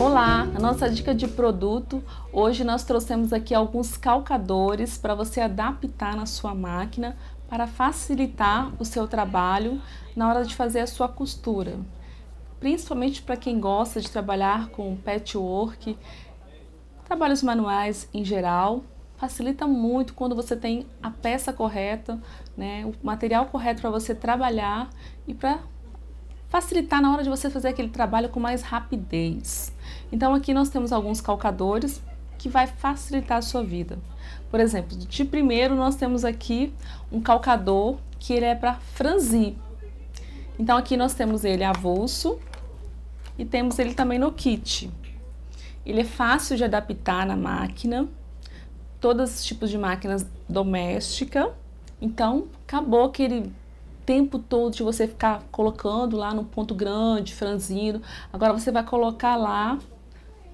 Olá, a nossa dica de produto. Hoje nós trouxemos aqui alguns calcadores para você adaptar na sua máquina para facilitar o seu trabalho na hora de fazer a sua costura. Principalmente para quem gosta de trabalhar com patchwork, trabalhos manuais em geral, facilita muito quando você tem a peça correta, né, o material correto para você trabalhar e para facilitar na hora de você fazer aquele trabalho com mais rapidez. Então aqui nós temos alguns calcadores que vai facilitar a sua vida. Por exemplo, de primeiro nós temos aqui um calcador que ele é para franzir. Então aqui nós temos ele avulso e temos ele também no kit. Ele é fácil de adaptar na máquina, todos os tipos de máquinas doméstica. Então, acabou aquele tempo todo de você ficar colocando lá no ponto grande, franzindo. Agora você vai colocar lá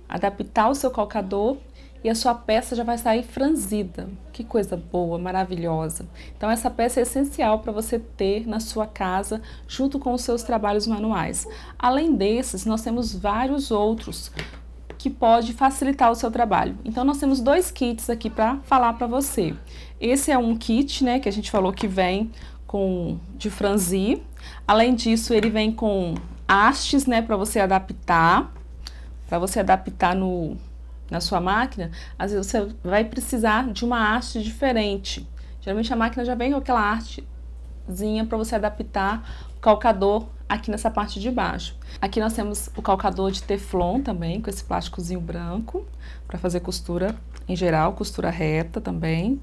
adaptar o seu calcador e a sua peça já vai sair franzida. Que coisa boa, maravilhosa. Então essa peça é essencial para você ter na sua casa junto com os seus trabalhos manuais. Além desses, nós temos vários outros que pode facilitar o seu trabalho. Então nós temos dois kits aqui para falar para você. Esse é um kit, né, que a gente falou que vem com de franzir. Além disso, ele vem com hastes, né, para você adaptar para você adaptar no, na sua máquina, às vezes você vai precisar de uma arte diferente. Geralmente a máquina já vem com aquela hastezinha para você adaptar o calcador aqui nessa parte de baixo. Aqui nós temos o calcador de teflon também, com esse plásticozinho branco, para fazer costura em geral, costura reta também.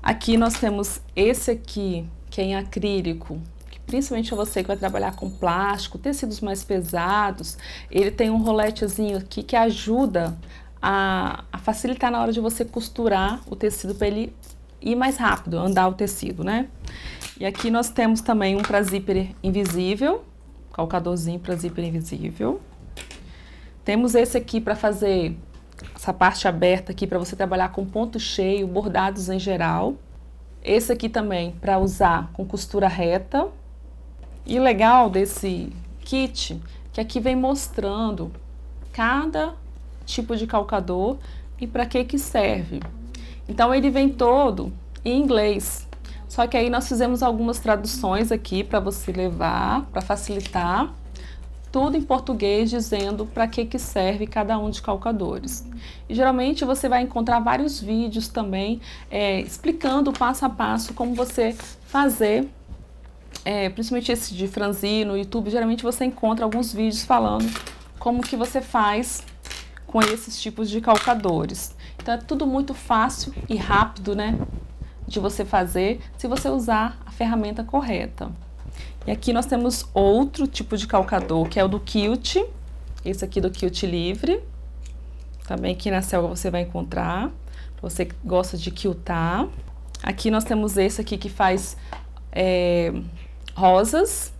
Aqui nós temos esse aqui, que é em acrílico, principalmente você que vai trabalhar com plástico, tecidos mais pesados, ele tem um roletezinho aqui que ajuda a, a facilitar na hora de você costurar o tecido para ele ir mais rápido, andar o tecido, né? E aqui nós temos também um para zíper invisível, calcadorzinho para zíper invisível. Temos esse aqui para fazer essa parte aberta aqui para você trabalhar com ponto cheio, bordados em geral. Esse aqui também para usar com costura reta. E legal desse kit que aqui vem mostrando cada tipo de calcador e para que que serve. Então ele vem todo em inglês. Só que aí nós fizemos algumas traduções aqui para você levar, para facilitar. Tudo em português dizendo para que que serve cada um de calcadores. E geralmente você vai encontrar vários vídeos também é, explicando passo a passo como você fazer é, principalmente esse de franzir no YouTube, geralmente você encontra alguns vídeos falando como que você faz com esses tipos de calcadores. Então é tudo muito fácil e rápido, né? De você fazer se você usar a ferramenta correta. E aqui nós temos outro tipo de calcador, que é o do Kilt. Esse aqui do Kilt Livre. Também aqui na selva você vai encontrar. Você gosta de quiltar. Aqui nós temos esse aqui que faz é, rosas.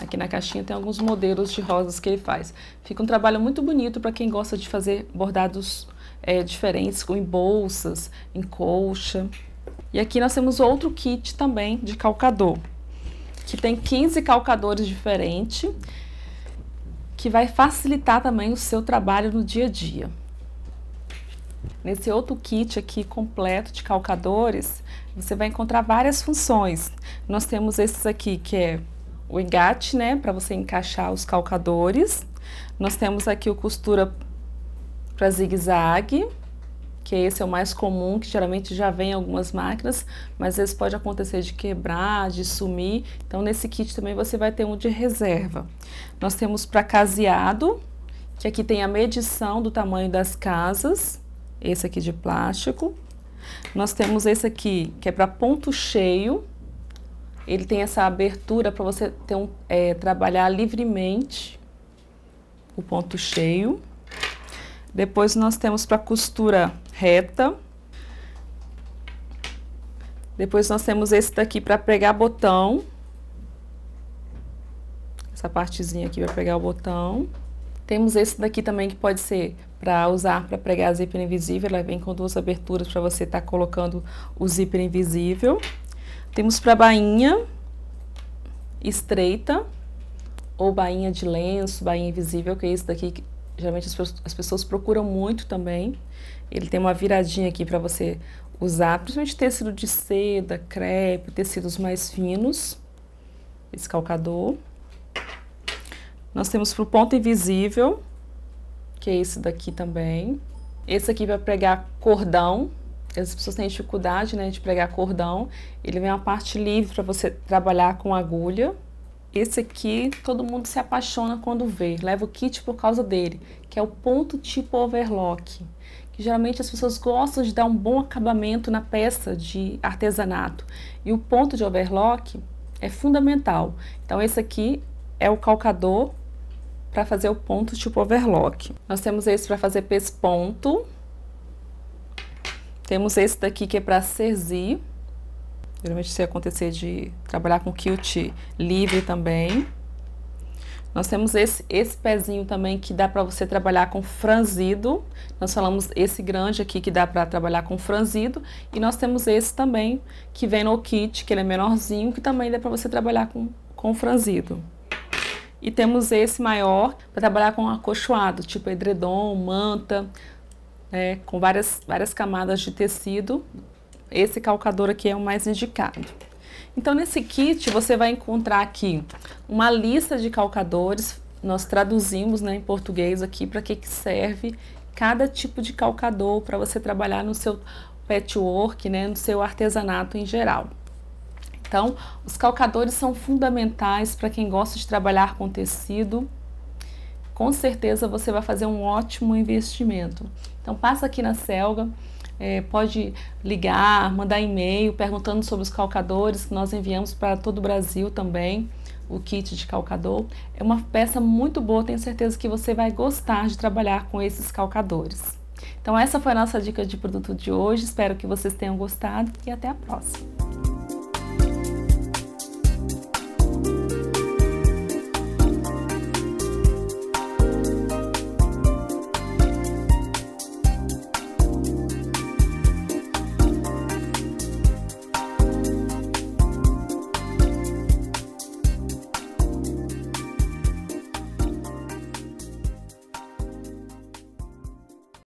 Aqui na caixinha tem alguns modelos de rosas que ele faz. Fica um trabalho muito bonito para quem gosta de fazer bordados é, diferentes, em bolsas, em colcha. E aqui nós temos outro kit também de calcador, que tem 15 calcadores diferentes, que vai facilitar também o seu trabalho no dia a dia. Nesse outro kit aqui completo de calcadores, você vai encontrar várias funções. Nós temos esses aqui, que é o engate, né, para você encaixar os calcadores. Nós temos aqui o costura para zigue-zague, que esse é o mais comum, que geralmente já vem em algumas máquinas, mas às vezes pode acontecer de quebrar, de sumir. Então, nesse kit também você vai ter um de reserva. Nós temos para caseado, que aqui tem a medição do tamanho das casas esse aqui de plástico. Nós temos esse aqui, que é para ponto cheio. Ele tem essa abertura para você ter um, é, trabalhar livremente o ponto cheio. Depois nós temos para costura reta. Depois nós temos esse daqui para pregar botão. Essa partezinha aqui vai pregar o botão. Temos esse daqui também que pode ser para usar para pregar a zíper invisível. Ela vem com duas aberturas para você estar tá colocando o zíper invisível. Temos para bainha estreita ou bainha de lenço, bainha invisível, que é isso daqui que geralmente as, as pessoas procuram muito também. Ele tem uma viradinha aqui para você usar, principalmente tecido de seda, crepe, tecidos mais finos, esse calcador. Nós temos para o ponto invisível, que é esse daqui também. Esse aqui vai pregar cordão. As pessoas têm dificuldade, né, de pregar cordão. Ele vem uma parte livre para você trabalhar com agulha. Esse aqui, todo mundo se apaixona quando vê. Leva o kit por causa dele, que é o ponto tipo overlock. Que geralmente as pessoas gostam de dar um bom acabamento na peça de artesanato. E o ponto de overlock é fundamental. Então, esse aqui é o calcador para fazer o ponto tipo overlock. Nós temos esse para fazer pesponto. Temos esse daqui que é para cerzir. Geralmente se acontecer de trabalhar com quilt livre também. Nós temos esse, esse pezinho também que dá para você trabalhar com franzido. Nós falamos esse grande aqui que dá para trabalhar com franzido. E nós temos esse também que vem no kit, que ele é menorzinho, que também dá para você trabalhar com, com franzido. E temos esse maior para trabalhar com acolchoado, tipo edredom, manta, né, com várias, várias camadas de tecido. Esse calcador aqui é o mais indicado. Então, nesse kit, você vai encontrar aqui uma lista de calcadores. Nós traduzimos né, em português aqui para que, que serve cada tipo de calcador para você trabalhar no seu patchwork, né, no seu artesanato em geral. Então, os calcadores são fundamentais para quem gosta de trabalhar com tecido. Com certeza você vai fazer um ótimo investimento. Então, passa aqui na Selga, é, pode ligar, mandar e-mail perguntando sobre os calcadores que nós enviamos para todo o Brasil também. O kit de calcador é uma peça muito boa, tenho certeza que você vai gostar de trabalhar com esses calcadores. Então, essa foi a nossa dica de produto de hoje. Espero que vocês tenham gostado e até a próxima.